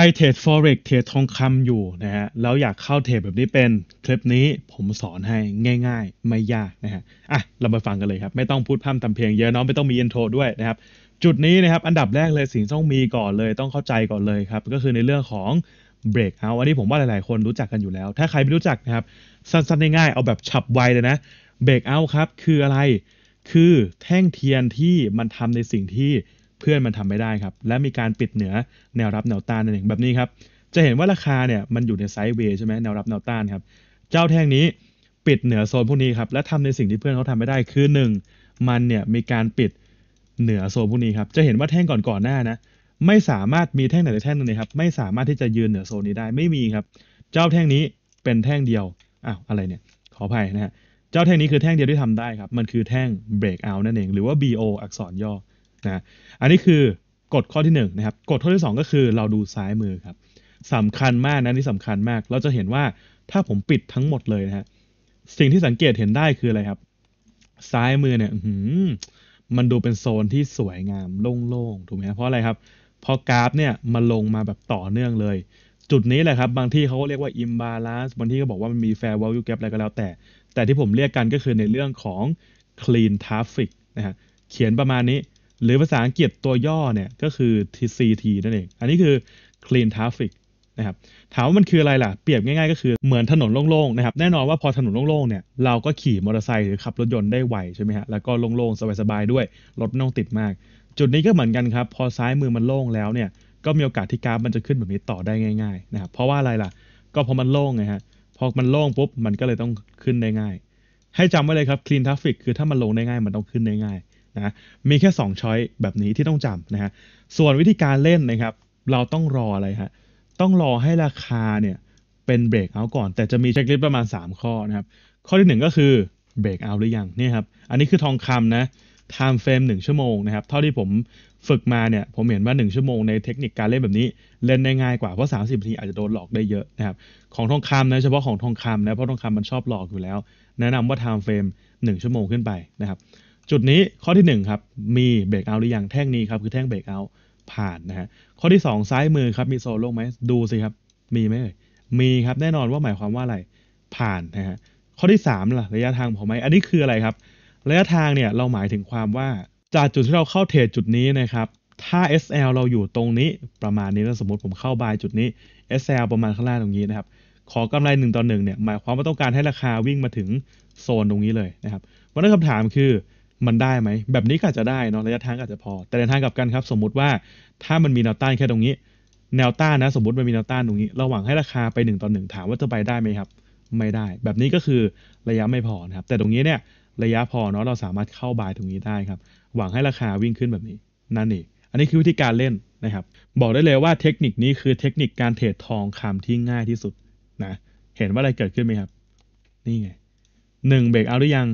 ใครเทรด forex เทรดทองคำอยู่นะฮะ แล้วอยากเข้าเทรดแบบนี้เป็นคลิปนี้ผมสอนให้ง่าย ๆ ไม่ยากนะฮะ อ่ะเรามาฟังกันเลยครับไม่ต้องพูดพร่ำทำเพลงเยอะน้องไม่ต้องมีอินโทรด้วยนะครับจุดนี้นะครับอันดับแรกเลยสิ่งต้องมีก่อนเลย ต้องเข้าใจก่อนเลยครับก็คือในเรื่องของเบรกเอาอันนี้ผมว่าหลายๆ คนรู้จักกันอยู่แล้ว ถ้าใครไม่รู้จักนะครับสั้นๆ ง่ายๆเอาแบบฉับไวเลยนะเบรกเอาครับคืออะไรคือแท่งเทียนที่มันทำในสิ่งที่เพื่อนมันทำไม่ได้ครับ และมีการปิดเหนือแนวรับแนวต้านนั่นเองแบบนี้ครับจะเห็นว่าราคาเนี่ยมันอยู่ในไซด์เวย์ใช่ไหมแนวรับแนวต้านครับเจ้าแท่งนี้ปิดเหนือโซนพวกนี้ครับและทำในสิ่งที่เพื่อนเขาทำไม่ได้คือ 1 มันเนี่ยมีการปิดเหนือโซนพวกนี้ครับจะเห็นว่าแท่งก่อนๆหน้านะไม่สามารถมีแท่งไหนแท่งนึงเลยครับไม่สามารถที่จะยืนเหนือโซนนี้ได้ไม่มีครับ เจ้าแท่งนี้เป็นแท่งเดียวอ้าวอะไรเนี่ยขออภัยนะฮะเจ้าแท่งนี้คือแท่งเดียวที่ทำได้ครับมันคือแท่ง breakout นั่นเองหรือว่า BO อักษรย่อนะอันนี้คือกฎข้อที่1นนะครับกฎข้อที่2ก็คือเราดูซ้ายมือครับสำคัญมากนะนี่สำคัญมาก เราจะเห็นว่าถ้าผมปิดทั้งหมดเลยนะฮะสิ่งที่สังเกตเห็นได้คืออะไรครับ ซ้ายมือเนี่ยมันดูเป็นโซนที่สวยงามโล่งๆถูกไหมเพราะอะไรครับเพราะกราฟเนี่ยมันลงมาแบบต่อเนื่องเลย จุดนี้แหละครับบางที่เขาเรียกว่าอิมบาลานซ์บางที่ก็บอกว่ามันมีร์วอลล l u เก a p อะไรก็แล้วแต่ แต่ที่ผมเรียกกันก็คือในเรื่องของคลีนทราฟฟิกนะฮะเขียนประมาณนี้หรือภาษาอังกฤษตัวย่อเนี่ย ก็คือ CT นั่นเอง อันนี้คือ Clean Traffic นะครับ ถามว่ามันคืออะไรล่ะ เปรียบง่ายๆก็คือเหมือนถนนโล่งๆนะครับ แน่นอนว่าพอถนนโล่งๆเนี่ย เราก็ขี่มอเตอร์ไซค์หรือขับรถยนต์ได้ไวใช่ไหมฮะ แล้วก็โล่งๆสบายๆด้วย รถไม่ต้องติดมาก จุดนี้ก็เหมือนกันครับ พอซ้ายมือมันโล่งแล้วเนี่ยก็มีโอกาสที่กราฟมันจะขึ้นแบบนี้ต่อได้ง่ายๆนะครับ เพราะว่าอะไรล่ะ ก็พอมันโล่งไงฮะ พอมันโล่งปุ๊บมันก็เลยต้องขึ้นได้ง่าย ให้จำไว้เลยครับ clean traffic คือถ้ามันลงได้ง่ายมันต้องขึ้นได้ง่ายนะมีแค่ 2 ช้อยแบบนี้ที่ต้องจำนะฮะ ส่วนวิธีการเล่นนะครับ เราต้องรออะไรฮะต้องรอให้ราคาเนี่ยเป็นเบรกเอาก่อน แต่จะมีเช็คลิสต์ประมาณ 3 ข้อนะครับข้อที่ 1 ก็คือเบรกเอาหรือยังนี่ครับอันนี้คือทองคำนะไทม์เฟรม1ชั่วโมงนะครับเท่าที่ผมฝึกมาเนี่ยผมเห็นว่า 1 ชั่วโมงในเทคนิคการเล่นแบบนี้ เล่นได้ง่ายกว่าเพราะ 30นาทีอาจจะโดนหลอกได้เยอะนะครับ ของทองคำนะเฉพาะของทองคำนะเพราะทองคำมันชอบหลอกอยู่แล้ว แนะนำว่าไทม์เฟรม1ชั่วโมงขึ้นไปนะครับจุดนี้ข้อที่1ครับ มีเบรกเอาหรือยังแท่งนี้ครับคือแท่งเบรกเอา ผ่านนะฮะข้อที่ 2 ซ้ายมือครับมีโซนโล่งไหมดูสิครับมีไหมเอ่ยมีครับแน่นอนว่าหมายความว่าอะไรผ่านนะฮะข้อที่3ล่ะระยะทางพอไหมอันนี้คืออะไรครับระยะทางเนี่ยเราหมายถึงความว่าจากจุดที่เราเข้าเทรดจุดนี้นะครับถ้า SL เราอยู่ตรงนี้ประมาณนี้แล้วสมมติผมเข้าบายจุดนี้ SL ประมาณข้างล่างตรงนี้นะครับ ขอกำไร1ต่อ1เนี่ย หมายความว่าต้องการให้ราคาวิ่งมาถึงโซนตรงนี้เลยนะครับวันนี้คำถามคือมันได้ไหมแบบนี้ก็อาจจะได้เนาะระยะทางอาจจะพอ แต่ในทางกลับกันครับสมมุติว่าถ้ามันมีแนวต้านแค่ตรงนี้ แนวต้านนะสมมติมันมีแนวต้านตรงนี้เราหวังให้ราคาไป 1ต่อ1ถามว่าจะไปได้ไหมครับ ไม่ได้ แบบนี้ก็คือระยะไม่พอนะครับ แต่ตรงนี้เนี่ยระยะพอเนาะเราสามารถเข้าบายตรงนี้ได้ครับ หวังให้ราคาวิ่งขึ้นแบบนี้ นั่นเอง อันนี้คือวิธีการเล่นนะครับ บอกได้เลยว่าเทคนิคนี้คือเทคนิคการเทรดทองคำที่ง่ายที่สุดนะเห็นว่าอะไรเกิดขึ้นไหมครับนี่ไงหนึ่งเบรกเอาหรือยัง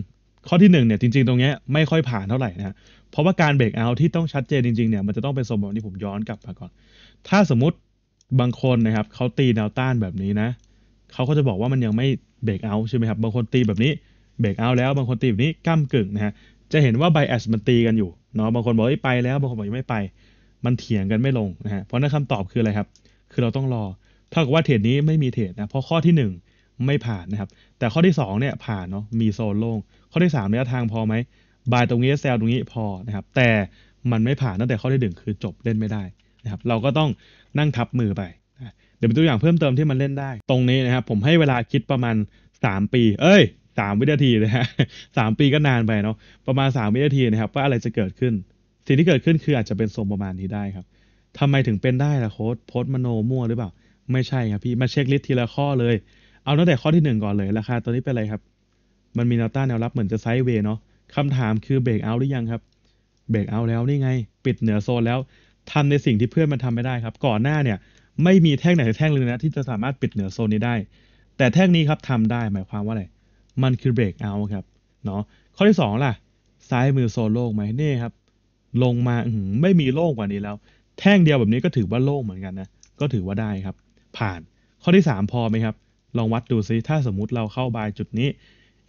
ข้อที่1เนี่ยจริงๆตรงนี้ไม่ค่อยผ่านเท่าไหร่นะเพราะว่าการเบรกเอาที่ต้องชัดเจนจริงๆเนี่ยมันจะต้องเป็นสมัติที่ผมย้อนกลับ มาก่อน ถ้าสมมติบางคนนะครับเขาตีแนวต้านแบบนี้นะเขาก็จะบอกว่ามันยังไม่เบรกเอาใช่ไหมครับบางคนตีแบบนี้เบรกเอาแล้วบางคนตีแบบนี้ก้ากึ่งนะฮะจะเห็นว่าไบแอสมันตีกันอยู่เนาะบางคนบอกไปแล้วบางคนบอกยังไม่ไป มันเถียงกันไม่ลงนะฮะเพราะนั้นคำตอบคืออะไรครับ คือเราต้องรอเท่ากับว่าเทรดนี้ไม่มีเทรดนะเพราะข้อที่1ไม่ผ่านนะครับ แต่ข้อที่ 2 เนี่ยผ่านเนาะ มีโซนโล่งข้อที่3ระยะทางพอไหมบายตรงนี้เซล ตรงนี้พอนะครับ แต่มันไม่ผ่านตั้งแต่ข้อที่1คือจบเล่นไม่ได้นะครับ เราก็ต้องนั่งทับมือไป เดี๋ยวเป็นตัวอย่างเพิ่มเติมที่มันเล่นได้ ตรงนี้นะครับผมให้เวลาคิดประมาณ 3 ปี เอ้ยสามวินาทีนะฮะสามปีก็นานไปเนาะ ประมาณ3วินาทีนะครับว่าอะไรจะเกิดขึ้น สิ่งที่เกิดขึ้นคืออาจจะเป็นทรงประมาณนี้ได้ครับทำไมถึงเป็นได้ล่ะโค้ดโพสมโนมั่วหรือเปล่า ไม่ใช่ครับพี่มาเช็คลิสต์ทีละข้อเลยเอาตั้งแต่ข้อที่หนึ่งก่อนเลยราคาตัวนี้เป็นอะไรครับ มันมีแนวต้านแนวรับเหมือนจะไซด์เวย์เนาะคำถามคือเบรกเอาหรือยังครับ เบรกเอาแล้วนี่ไง ปิดเหนือโซนแล้วทำในสิ่งที่เพื่อนมันทำไม่ได้ครับ ก่อนหน้าเนี่ย ไม่มีแท่งไหนแท่งเลยนะที่จะสามารถปิดเหนือโซนนี้ได้ แต่แท่งนี้ครับทำได้หมายความว่าอะไร มันคือเบรกเอาครับ เนาะ ข้อที่2ล่ะ ซ้ายมือโซนโล่งไหมนี่ครับ ลงมา ไม่มีโล่งกว่านี้แล้ว แท่งเดียวแบบนี้ก็ถือว่าโล่งเหมือนกันนะ ก็ถือว่าได้ครับ ผ่าน ข้อที่3พอไหมครับลองวัดดูซิ ถ้าสมมุติเราเข้าบายจุดนี้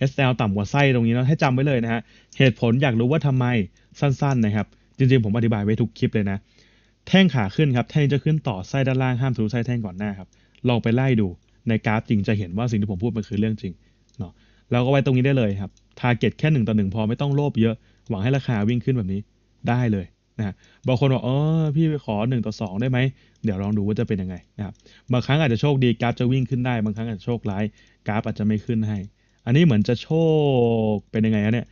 SL ต่ำกว่าไส้ตรงนี้เนาะให้จำไว้เลยนะฮะ เหตุผลอยากรู้ว่าทำไม สั้นๆนะครับ จริงๆ ผมอธิบายไว้ทุกคลิปเลยนะ แท่งขาขึ้นครับ แท่งจะขึ้นต่อไส้ด้านล่างห้ามทะลุไส้แท่งก่อนหน้าครับ ลองไปไล่ดู ในกราฟจริงจะเห็นว่าสิ่งที่ผมพูดมันคือเรื่องจริงเนาะเราก็ไว้ตรงนี้ได้เลยครับทาร์เก็ตแค่1ต่อ1พอไม่ต้องโลภเยอะ หวังให้ราคาวิ่งขึ้นแบบนี้ได้เลยนะบางคนบอกเออพี่ไปขอ1ต่อ2 ได้ไหมเดี๋ยวลองดูว่าจะเป็นยังไงนะบางครั้งอาจจะโชคดีกราฟจะวิ่งขึ้นได้บางครั้งอาจจะโชคร้าย กราฟอาจจะไม่ขึ้นให้ อันนี้เหมือนจะโชคเป็นยังไงเนี่ย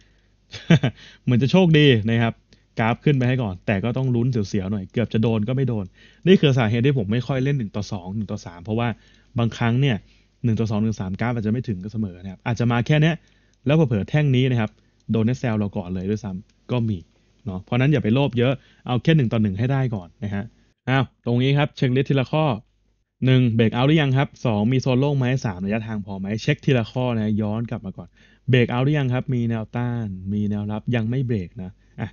เหมือนจะโชคดีนะครับกราฟขึ้นไปให้ก่อน แต่ก็ต้องลุ้นเสียวๆหน่อย เกือบจะโดนก็ไม่โดน นี่คือสาเหตุที่ผมไม่ค่อยเล่น 1 ต่อ 2 1ต่อ 3 เพราะว่าบางครั้งเนี่ยหนึ่งต่อสองหนึ่งสามกราฟอาจจะไม่ถึงก็เสมอนะครับอาจจะมาแค่นี้แล้วเผลอแท่งนี้นะครับโดนเนสเซลเราก่อนเลยด้วยซ้ำก็มีเนาะเพราะนั้นอย่าไปโลภเยอะเอาแค่หนึ่งต่อหนึ่งให้ได้ก่อนนะฮะ อ้าว ตรงนี้ครับเช็คลิสทีละข้อ หนึ่งเบรกเอาหรือยังครับสองมีโซนโล่งไหมสามระยะทางพอไหม เช็คทีละข้อนะย้อนกลับมาก่อน เบรกเอาหรือยังครับ มีแนวต้าน มีแนวรับ ยังไม่เบรกนะ อ่ะ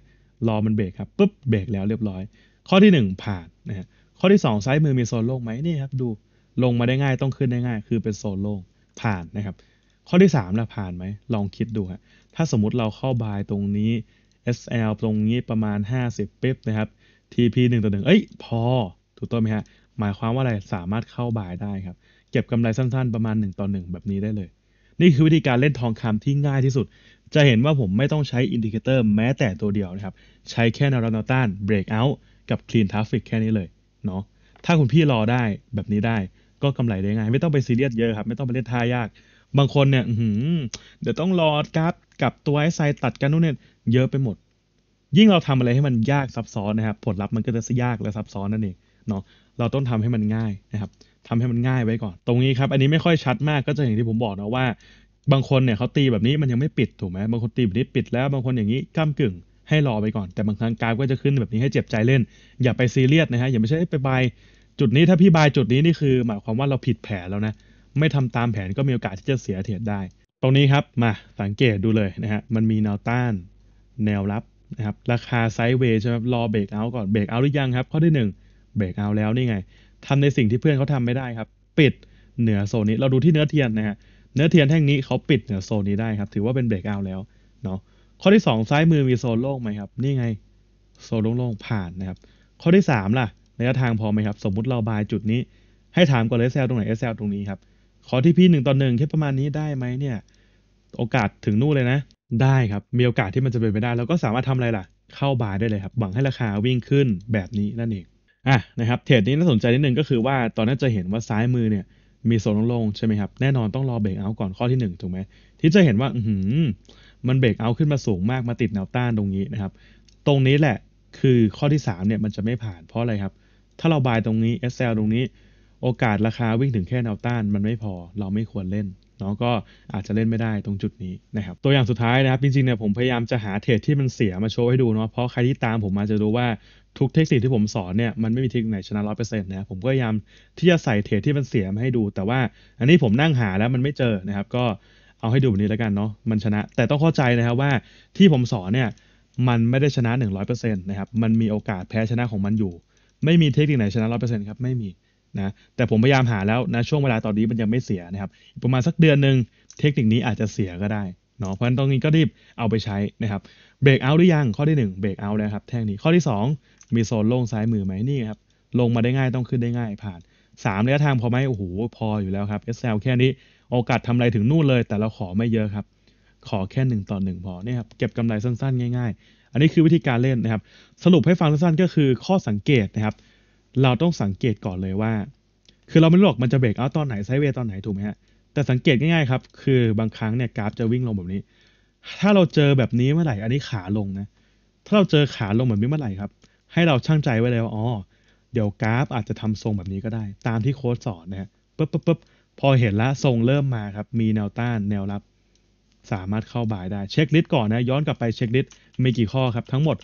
รอมันเบรกครับ ปุ๊บ เบรกแล้วเรียบร้อย ข้อที่ 1 ผ่านนะฮะ ข้อที่ 2 ซ้ายมือมีโซนโล่งไหมนี่ครับ ดู ลงมาได้ง่ายต้องขึ้นได้ง่ายคือเป็นโซนโล่ง ผ่านนะครับ ข้อที่3นะผ่านไหม ลองคิดดูฮะ ถ้าสมมติเราเข้าบายตรงนี้ SL ตรงนี้ประมาณ 50เป๊บนะครับ TP 1ต่อ1เอ้ยพอ ถูกต้องไหมฮะ หมายความว่าอะไร สามารถเข้าบ่ายได้ครับ เก็บกำไรสั้นๆ ประมาณ1ต่อ1แบบนี้ได้เลย นี่คือวิธีการเล่นทองคำที่ง่ายที่สุด จะเห็นว่าผมไม่ต้องใช้อินดิเคเตอร์แม้แต่ตัวเดียวนะครับ ใช้แค่แนวรับแนวต้าน breakout กับ clean traffic แค่นี้เลย เนาะ ถ้าคุณพี่รอได้แบบนี้ได้ ก็กำไรได้ง่าย ไม่ต้องไปซีเรียสเยอะครับ ไม่ต้องไปเล่นท่ายาก บางคนเนี่ย เดี๋ยวต้องรอกราฟกับตัวไอไซตัดกันนู่นเนี่ย เยอะไปหมด ยิ่งเราทำอะไรให้มันยากซับซ้อนนะครับ ผลลัพธ์มันก็จะยากและซับซ้อนนั่นเอง เนาะเราต้องทำให้มันง่ายนะครับ ทำให้มันง่ายไว้ก่อน ตรงนี้ครับ อันนี้ไม่ค่อยชัดมากก็จะอย่างที่ผมบอกนะว่า บางคนเนี่ยเขาตีแบบนี้มันยังไม่ปิดถูกไหม บางคนตีแบบนี้ปิดแล้ว บางคนอย่างนี้ก้ามกึ่งให้รอไปก่อน แต่บางครั้งกราฟก็จะขึ้นแบบนี้ให้เจ็บใจเล่น อย่าไปซีเรียสนะฮะ อย่าไม่ใช่ไปบายจุดนี้ถ้าพี่บายจุดนี้นี่คือ หมายความว่าเราผิดแผนแล้วนะ ไม่ทำตามแผนก็มีโอกาสที่จะเสียเทียดได้ตรงนี้ครับมาสังเกตดูเลยนะฮะมันมีแนวต้านแนวรับนะครับราคาไซด์เวย์ใช่ไหมรอเบรกเอาก่อนเบรกเอาหรือยังครับข้อที่1เบรกเอาแล้วนี่ไง ทำในสิ่งที่เพื่อนเขาทำไม่ได้ครับปิดเหนือโซนนี้เราดูที่เนื้อเทียนนะฮะเนื้อเทียนแท่งนี้เขาปิดเหนือโซนนี้ได้ครับถือว่าเป็นเบรกเอาแล้วเนาะข้อที่ 2 ซ้ายมือมีโซนโล่งไหมครับนี่ไงโซนโล่งๆผ่านนะครับข้อที่3ล่ะระยะทางพอไหมครับสมมุติเราบายจุดนี้ ให้ถามก่อนเลยเซลตรงไหนเอซลตรงนี้ครับขอที่พี่หนึ่งต่อหนึ่งแค่ประมาณนี้ได้ไหมเนี่ย โอกาสถึงนู่นเลยนะ ได้ครับ มีโอกาสที่มันจะเป็นไปได้ แล้วก็สามารถทำอะไรล่ะ เข้าบายได้เลยครับ หวังให้ราคาวิ่งขึ้นแบบนี้นั่นเอง อ่ะนะครับ เทรดนี้น่าสนใจนิดนึงก็คือว่า ตอนนั้นจะเห็นว่าซ้ายมือเนี่ย มีโซนลงใช่ไหมครับ แน่นอนต้องรอเบรกเอาก่อนข้อที่ 1ถูกไหมที่จะเห็นว่าอืมันเบรกเอาขึ้นมาสูงมากมาติดแนวต้านตรงนี้นะครับ ตรงนี้แหละ คือข้อที่3เนี่ยมันจะไม่ผ่านเพราะอะไรครับ ถ้าเราบายตรงนี้ SL ตรงนี้โอกาสราคาวิ่งถึงแค่แนวต้านมันไม่พอเราไม่ควรเล่นเนาะก็อาจจะเล่นไม่ได้ตรงจุดนี้นะครับตัวอย่างสุดท้ายนะครับจริงๆเนี่ยผมพยายามจะหาเทรดที่มันเสียมาโชว์ให้ดูเนาะเพราะใครที่ตามผมมาจะรู้ว่าทุกเทคนิคที่ผมสอนเนี่ยมันไม่มีเทคนิคไหนชนะร้อยเปอร์เซ็นต์นะผมก็พยายามที่จะใส่เทรดที่มันเสียมาให้ดู แต่ว่าอันนี้ผมนั่งหาแล้วมันไม่เจอนะครับ ก็เอาให้ดูแบบนี้แล้วกันเนาะมันชนะ แต่ต้องเข้าใจนะครับว่าที่ผมสอนเนี่ยมันไม่ได้ชนะ 100%นะครับมันมีโอกาสแพ้ชนะของมันอยู่ ไม่มีเทคนิคไหนชนะ 100%ครับไม่มีนะแต่ผมพยายามหาแล้วนะ ช่วงเวลาตอนนี้มันยังไม่เสียนะครับ ประมาณสักเดือนหนึ่งเทคนิคนี้อาจจะเสียก็ได้เนาะเพราะฉะนั้นตรงนี้ก็รีบเอาไปใช้นะครับเบรกเอาหรือยังข้อที่1เบรกเอาแล้วครับ แท่งนี้ ข้อที่ 2 มีโซนโล่งซ้ายมือไหมนี่ครับ ลงมาได้ง่ายต้องขึ้นได้ง่าย ผ่าน3ระยะทางพอไหมโอ้โหพออยู่แล้วครับ SL แค่นี้ โอกาสทำอะไรถึงนู่นเลย แต่เราขอไม่เยอะครับ ขอแค่1ต่อ1พอนี่ครับเก็บกำไรสั้นๆ ง่ายๆ อันนี้คือวิธีการเล่นนะครับ สรุปให้ฟังสั้นๆก็คือข้อสังเกตนะครับเราต้องสังเกตก่อนเลยว่า คือเราไม่รู้หรอกมันจะเบรกเอาตอนไหน ไซเวตตอนไหน ถูกไหมฮะ แต่สังเกตง่ายๆครับ คือบางครั้งเนี่ย กราฟจะวิ่งลงแบบนี้ ถ้าเราเจอแบบนี้เมื่อไหร่ อันนี้ขาลงนะ ถ้าเราเจอขาลงแบบนี้เมื่อไหร่ครับ ให้เราช่างใจไว้เลยว่าอ๋อเดี๋ยวกราฟอาจจะทำทรงแบบนี้ก็ได้ ตามที่โค้ดสอนนะฮะปุ๊บปุ๊บปุ๊บพอเห็นละทรงเริ่มมาครับมีแนวต้านแนวรับ สามารถเข้าบ่ายได้เช็คลิสต์ก่อนนะย้อนกลับไปเช็คลิสต์มีกี่ข้อครับ ทั้งหมด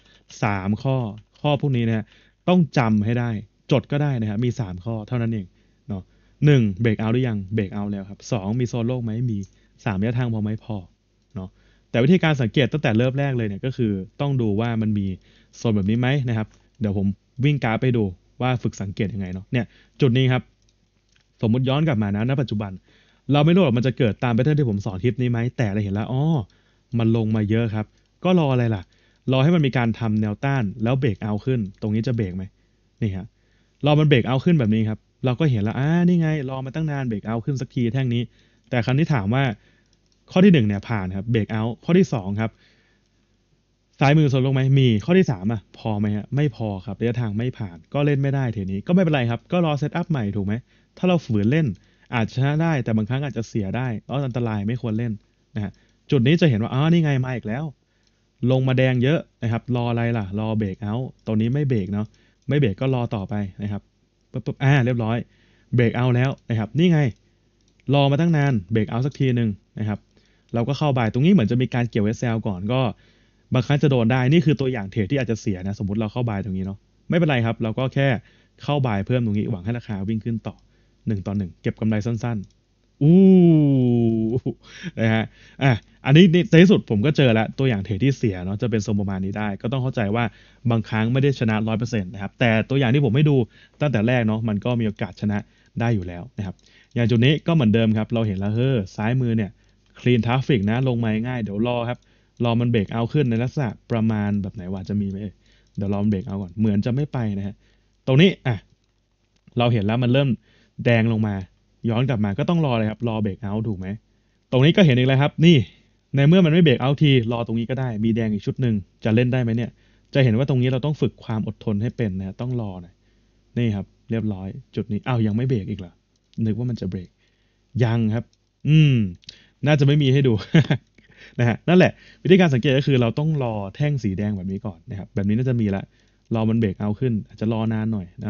3 ข้อ ข้อพวกนี้นะต้องจำให้ได้จดก็ได้นะครับ มี 3 ข้อเท่านั้นเองเนาะหนึ่งเบรกเอาหรือยัง เบรกเอาแล้วครับ2 มีโซนโลกไหม มี3ระยะทางพอไหมพอ เนาะ แต่วิธีการสังเกตตั้งแต่เริ่มแรกเลยเนี่ยก็คือ ต้องดูว่ามันมีโซนแบบนี้ไหมนะครับ เดี๋ยวผมวิ่งกราฟไปดูว่าฝึกสังเกตยังไงเนาะ เนี่ยจุดนี้ครับ สมมติย้อนกลับมานะณปัจจุบัน เราไม่รู้หรอกมันจะเกิดตามไปเท่าที่ผมสอนคลิปนี้ไหม แต่เราเห็นแล้วอ๋อมันลงมาเยอะครับ ก็รออะไรล่ะ รอให้มันมีการทำแนวต้านแล้วเบรกเอาขึ้น ตรงนี้จะเบรกไหมนี่ฮะรอมันเบรกเอา ขึ้นแบบนี้ครับ เราก็เห็นแล้วอ่านี่ไง รอมาตั้งนานเบรกเอาขึ้นสักทีแท่งนี้ แต่ครั้งที่ถามว่าข้อที่หนึ่งเนี่ยผ่านครับเบรกเอา ข้อที่สองครับ ซ้ายมือสุดลงไหมมี ข้อที่สามอ่ะ พอไหมฮะไม่พอครับระยะทางไม่ผ่าน ก็เล่นไม่ได้เทนี้ก็ไม่เป็นไรครับ ก็รอเซตอัพใหม่ถูกไหมถ้าเราฝืนเล่น อาจชนะได้แต่บางครั้งอาจจะเสียได้แล้วอันตรายไม่ควรเล่นนะฮะจุดนี้จะเห็นว่าอ๋อนี่ไงมาอีกแล้ว ลงมาแดงเยอะนะครับ รออะไรล่ะ รอเบรกเอา ตัวนี้ไม่เบรกเนาะไม่เบรกก็รอต่อไปนะครับปุ๊บปุ๊บอ่า เรียบร้อย เบรกเอาแล้วนะครับ นี่ไง รอมาตั้งนาน เบรกเอาสักทีหนึ่งนะครับ เราก็เข้าบาย ตรงนี้เหมือนจะมีการเกี่ยวเอสเซลก่อนก็ บางครั้งจะโดนได้ นี่คือตัวอย่างเทรดที่อาจจะเสียนะ สมมติเราเข้าบายตรงนี้เนาะ ไม่เป็นไรครับ เราก็แค่เข้าบายเพิ่มตรงนี้ หวังให้ราคาวิ่งขึ้นต่อ 1ต่อ1เก็บกำไรสั้นอู้นะฮะอ่ะอันนี้ในที่สุดผมก็เจอแล้วตัวอย่างเทรดที่เสียเนาะจะเป็นทรงประมาณนี้ได้ ก็ต้องเข้าใจว่าบางครั้งไม่ได้ชนะร้อยเปอร์เซ็นต์นะครับแต่ตัวอย่างที่ผมไม่ดู ตั้งแต่แรกเนาะมันก็มีโอกาสชนะได้อยู่แล้วนะครับอย่างจุดนี้ก็เหมือนเดิมครับ เราเห็นแล้วเฮ้อ ซ้ายมือเนี่ยคลีนทราฟฟิกนะลงมาง่าย เดี๋ยวรอครับรอมันเบรกเอาขึ้นในลักษณะประมาณแบบไหนว่าจะมีไหมเดี๋ยวรอมันเบรกเอาก่อนเหมือนจะไม่ไปนะฮะตรงนี้อ่ะเราเห็นแล้วมันเริ่มแดงลงมาย้อนกลับมาก็ต้องรอเลยครับรอเบรกเอาถูกไหม ตรงนี้ก็เห็นอีกแล้วครับ นี่ ในเมื่อมันไม่เบรกเอาทีรอตรงนี้ก็ได้มีแดงอีกชุดหนึ่งจะเล่นได้ไหมเนี่ยจะเห็นว่าตรงนี้เราต้องฝึกความอดทนให้เป็นนะต้องรอนะนี่ครับ เรียบร้อยจุดนี้อ้าวยังไม่เบรกอีกเหรอนึกว่ามันจะเบรกยังครับ อืม น่าจะไม่มีให้ดูนะฮะนั่นแหละ วิธีการสังเกตก็คือ เราต้องรอแท่งสีแดงแบบนี้ก่อนนะครับแบบนี้น่าจะมีละ รอมันเบรกเอาขึ้น อาจจะรอนานหน่อยนะ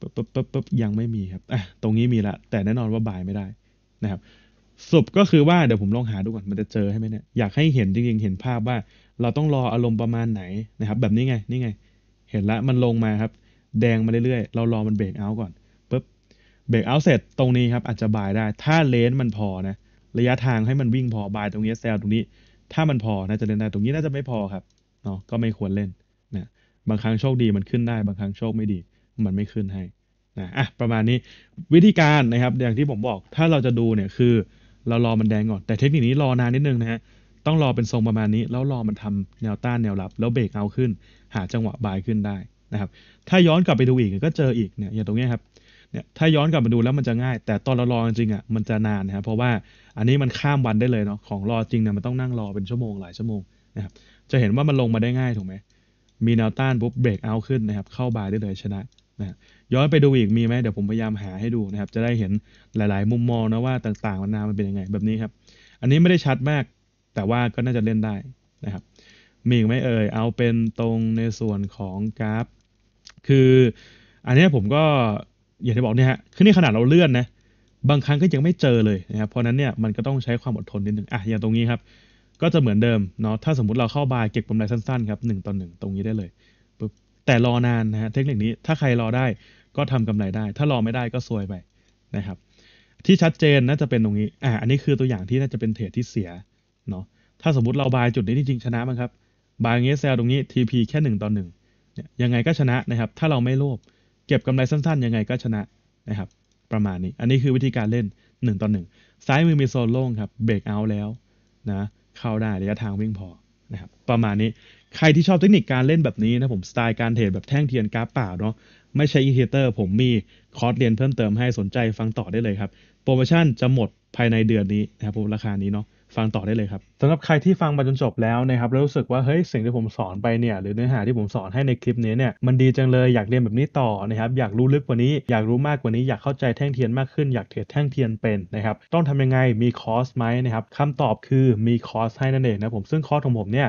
ปุ๊บปุ๊บปุ๊บปุ๊บยังไม่มีครับ อ่ะ ตรงนี้มีละ แต่แน่นอนว่าบายไม่ได้นะครับ สรุปก็คือว่าเดี๋ยวผมลองหาดูก่อน มันจะเจอให้ไหมเนี่ย อยากให้เห็นจริงๆ เห็นภาพว่าเราต้องรออารมณ์ประมาณไหนนะครับ แบบนี้ไง นี่ไง เห็นละมันลงมาครับ แดงมาเรื่อยๆ เรารอมันเบรกเอาก่อนปุ๊บเบรกเอาเสร็จตรงนี้ครับอาจจะบายได้ ถ้าเลนส์มันพอนะ ระยะทางให้มันวิ่งพอบายตรงนี้เซลตรงนี้ ถ้ามันพอน่าจะเล่นได้ ตรงนี้ น่าจะไม่พอครับ เนาะ ก็ไม่ควรเล่นนะบางครั้งโชคดีมันขึ้นได้ บางครั้งโชคไม่ดีมันไม่ขึ้นให้ นะ อ่ะ ประมาณนี้ วิธีการ นะครับ อย่างที่ผมบอก ถ้าเราจะดู เนี่ย คือ เรารอมันแดงก่อน แต่เทคนิคนี้รอนานนิดนึงนะฮะ ต้องรอเป็นทรงประมาณนี้ แล้วรอมันทำแนวต้านแนวรับ แล้วเบรกเอาขึ้น หาจังหวะบายขึ้นได้นะครับ ถ้าย้อนกลับไปดูอีก ก็เจออีก เนี่ย อย่างตรงนี้ครับ เนี่ย ถ้าย้อนกลับมาดูแล้วมันจะง่าย แต่ตอนเรารอจริงอ่ะ มันจะนานนะครับเพราะว่า อันนี้มันข้ามวันได้เลยเนาะ ของรอจริงเนี่ยมันต้องนั่งรอเป็นชั่วโมงหลายชั่วโมงนะครับ จะเห็นว่ามันลงมาได้ง่ายถูกไหมมีแนวต้านปุ๊บเบรกเอาขึ้นนะครับ เข้าบายได้เลยชนะนะย้อนไปดูอีกมีไหมเดี๋ยวผมพยายามหาให้ดูนะครับจะได้เห็นหลาย ๆ มุมมองนะว่าต่างๆมันนามันเป็นยังไงแบบนี้ครับอันนี้ไม่ได้ชัดมาก แต่ว่าก็น่าจะเล่นได้นะครับมีอีกไหมเอ่ยเอาเป็นตรงในส่วนของกราฟ คืออันนี้ผมก็อย่างที่บอกเนี่ยฮะคือนี่ขนาดเราเลื่อนนะบางครั้งก็ยังไม่เจอเลยนะครับเพราะนั้นเนี่ยมันก็ต้องใช้ความอดทนนิดนึงอ่ะอย่างตรงนี้ครับก็จะเหมือนเดิมเนาะถ้าสมมติเราเข้าบายเก็บกำไรสั้น ๆ ครับหนึ่งต่อหนึ่งตรงนี้ได้เลยแต่รอนานนะฮะ เทคนิคนี้ถ้าใครรอได้ก็ทำกำไรได้ ถ้ารอไม่ได้ก็ซวยไปนะครับ ที่ชัดเจนน่าจะเป็นตรงนี้ อ่า อันนี้คือตัวอย่างที่น่าจะเป็นเทรดที่เสียเนาะ ถ้าสมมติเราบายจุดนี้ที่จริงชนะมั้งครับ บายเงี้ยเซลตรงนี้ TP แค่1ต่อหนึ่งเนี่ย ยังไงก็ชนะนะครับ ถ้าเราไม่โลภเก็บกำไรสั้นๆยังไงก็ชนะนะครับ ประมาณนี้ อันนี้คือวิธีการเล่น1ต่อหนึ่ง ซ้ายมือมีโซนโล่งครับ เบรกเอาแล้วนะ เข้าได้ระยะทางวิ่งพอนะครับ ประมาณนี้ใครที่ชอบเทคนิคการเล่นแบบนี้นะผมสไตล์การเทรดแบบแท่งเทียนกราฟเปล่าเนาะไม่ใช่อินเทอร์ ผมมีคอร์สเรียนเพิ่มเติมให้สนใจฟังต่อได้เลยครับโปรโมชั่นจะหมดภายในเดือนนี้นะครับผมราคานี้เนาะฟังต่อได้เลยครับสำหรับใครที่ฟังมาจนจบแล้วนะครับแล้วรู้สึกว่า เฮ้ย สิ่งที่ผมสอนไปเนี่ยหรือเนื้อหาที่ผมสอนให้ในคลิปนี้เนี่ยมันดีจังเลยอยากเรียนแบบนี้ต่อนะครับอยากรู้ลึกกว่านี้ อยากรู้มากกว่านี้อยากเข้าใจแท่งเทียนมากขึ้นอยากเทรดแท่งเทียนเป็นนะครับต้องทำยังไงมีคอร์สไหมนะครับคำตอบคือมีคอร์สให้นั่นเองนะผมซึ่งคอร์สของผมเนี่ย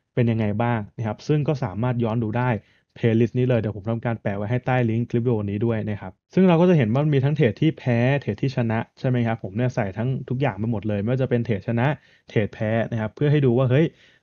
เป็นยังไงบ้างนะครับ ซึ่งก็สามารถย้อนดูได้เพลย์ลิสต์นี้เลยเดี๋ยวผมทำการแปะไว้ให้ใต้ลิงก์คลิปวิดีโอนี้ด้วยนะครับ ซึ่งเราก็จะเห็นว่ามีทั้งเทรดที่แพ้ เทรดที่ชนะ ใช่ไหมครับ ผมเนี่ยใส่ทั้งทุกอย่างไปหมดเลย ไม่ว่าจะเป็นเทรดชนะ เทรดแพ้นะครับ เพื่อให้ดูว่าเฮ้ย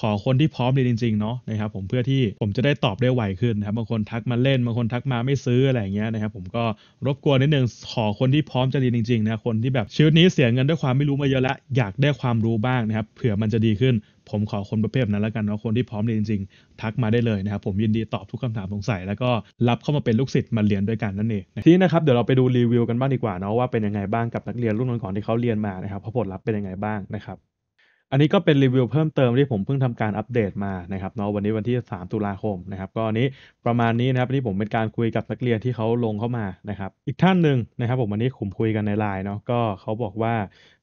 ขอคนที่พร้อมเียจริง ๆเนาะนะครับผมเพื่อที่ผมจะได้ตอบได้ไวขึ้นนะครับบางคนทักมาเล่นบางคนทักมาไม่ซื้ออะไรอย่างเงี้ยนะครับผมก็รบกวนนิดนึงขอคนที่พร้อมจะเรียนจริงๆนะคนที่แบบชีวิตนี้เสียเงินด้วยความไม่รู้มาเยอะละอยากได้ความรู้บ้างนะครับเผื่อมันจะดีขึ้น ผมขอคนประเภทนั้นแล้วกันเนาะคนที่พร้อมเรียนจริง ๆ ทักมาได้เลยนะครับ ผมยินดีตอบทุกคำถามสงสัยแล้วก็รับเข้ามาเป็นลูกศิษย์มาเรียนด้วยกันนั่นเองทีนี้นะครับเดี๋ยวเราไปดูรีวิวกันบ้างดีกว่าเนาะว่าเป็นยังไงบ้างกับนักเรียนรุ่นก่อนที่เขาเรียนมานะครับผลลัพธ์เป็นยังไงบ้างนะครับอันนี้ก็เป็นรีวิวเพิ่มเติมที่ผมเพิ่งทำการอัปเดตมานะครับเนาะวันนี้วันที่ 3 ตุลาคมนะครับก็อันนี้ประมาณนี้นะครับที่ผมเป็นการคุยกับนักเรียนที่เขาลงเข้ามานะครับอีกท่านหนึ่งนะครับผมวันนี้ผมคุยกันในไลน์เนาะก็เขาบอกว่า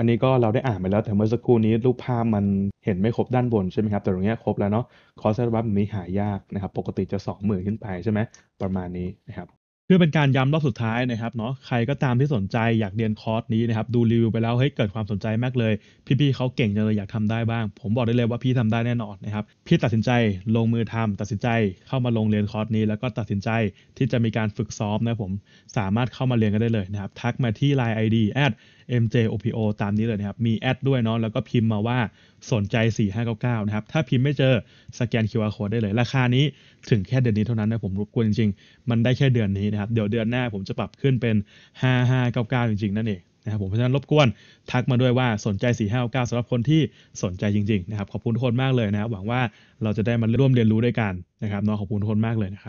อันนี้ก็เราได้อ่านไปแล้วแต่เมื่อสักครู่นี้รูปภาพมันเห็นไม่ครบด้านบนใช่ไหมครับแต่ตรงนี้ครบแล้วเนาะคอสเซอร์บัฟนี้หายากนะครับ ปกติจะ 20,000ขึ้นไปใช่ไหมประมาณนี้นะครับพื่อเป็นการย้ำรอบสุดท้ายนะครับเนาะใครก็ตามที่สนใจอยากเรียนคอร์สนี้นะครับดูรีวิวไปแล้วเฮ้ยเกิดความสนใจมากเลย พี่ๆเขาเก่งจังเลยอยากทำได้บ้าง ผมบอกได้เลยว่าพี่ทำได้แน่นอนนะครับพี่ตัดสินใจลงมือทำ ตัดสินใจเข้ามาลงเรียนคอร์สนี้ แล้วก็ตัดสินใจที่จะมีการฝึกซ้อมนะผมสามารถเข้ามาเรียนกันได้เลยนะครับ ทักมาที่ Line ID at mjopo ตามนี้เลยนะครับมีแอดด้วยเนาะแล้วก็พิมพ์มาว่าสนใจ 4599 นะครับถ้าพิมพ์ไม่เจอสแกน QR code ได้เลย ราคานี้ถึงแค่เดือนนี้เท่านั้นนะผมรบกวนจริงๆมันได้แค่เดือนนี้นะครับเดี๋ยวเดือนหน้า ผมจะปรับขึ้นเป็น 5599จริงๆ นั่นเองนะครับผมเพราะฉะนั้นรบกวนทักมาด้วยว่าสนใจ4599สำหรับคนที่สนใจจริงๆนะครับขอบคุณทุกคนมากเลยนะครับหวังว่าเราจะได้มาร่วมเรียนรู้ด้วยกันนะครับน้องขอบคุณทุกคนมากเลยนะครับ